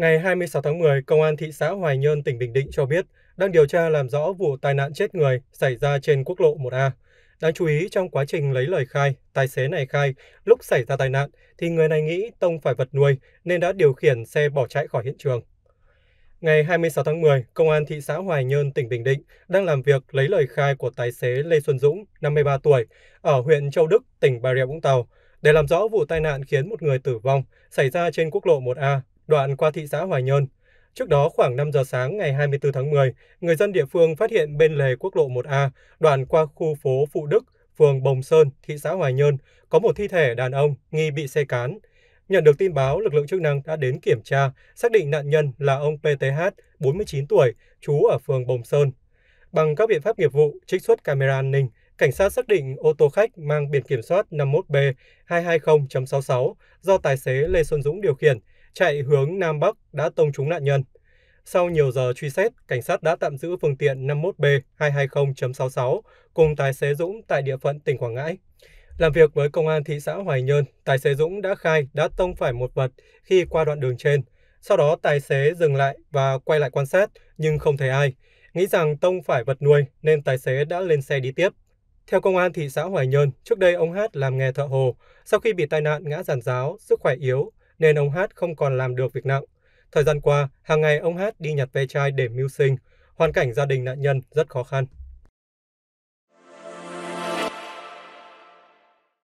Ngày 26 tháng 10, Công an thị xã Hoài Nhơn, tỉnh Bình Định cho biết đang điều tra làm rõ vụ tai nạn chết người xảy ra trên quốc lộ 1A. Đáng chú ý, trong quá trình lấy lời khai, tài xế này khai lúc xảy ra tai nạn thì người này nghĩ tông phải vật nuôi nên đã điều khiển xe bỏ chạy khỏi hiện trường. Ngày 26 tháng 10, Công an thị xã Hoài Nhơn, tỉnh Bình Định đang làm việc lấy lời khai của tài xế Lê Xuân Dũng, 53 tuổi, ở huyện Châu Đức, tỉnh Bà Rịa Vũng Tàu, để làm rõ vụ tai nạn khiến một người tử vong xảy ra trên quốc lộ 1A đoạn qua thị xã Hoài Nhơn. Trước đó khoảng 5 giờ sáng ngày 24 tháng 10, người dân địa phương phát hiện bên lề quốc lộ 1A, đoạn qua khu phố Phụ Đức, phường Bồng Sơn, thị xã Hoài Nhơn, có một thi thể đàn ông nghi bị xe cán. Nhận được tin báo, lực lượng chức năng đã đến kiểm tra, xác định nạn nhân là ông PTH, 49 tuổi, trú ở phường Bồng Sơn. Bằng các biện pháp nghiệp vụ, trích xuất camera an ninh, cảnh sát xác định ô tô khách mang biển kiểm soát 51B220.66 do tài xế Lê Xuân Dũng điều khiển, chạy hướng Nam Bắc đã tông trúng nạn nhân. Sau nhiều giờ truy xét, cảnh sát đã tạm giữ phương tiện 51B220.66 cùng tài xế Dũng tại địa phận tỉnh Quảng Ngãi. Làm việc với công an thị xã Hoài Nhơn, tài xế Dũng đã khai đã tông phải một vật khi qua đoạn đường trên. Sau đó tài xế dừng lại và quay lại quan sát nhưng không thấy ai. Nghĩ rằng tông phải vật nuôi nên tài xế đã lên xe đi tiếp. Theo công an thị xã Hoài Nhơn, trước đây ông Hát làm nghề thợ hồ. Sau khi bị tai nạn ngã giàn giáo, sức khỏe yếu, nên ông Hát không còn làm được việc nặng. Thời gian qua, hàng ngày ông Hát đi nhặt ve chai để mưu sinh. Hoàn cảnh gia đình nạn nhân rất khó khăn.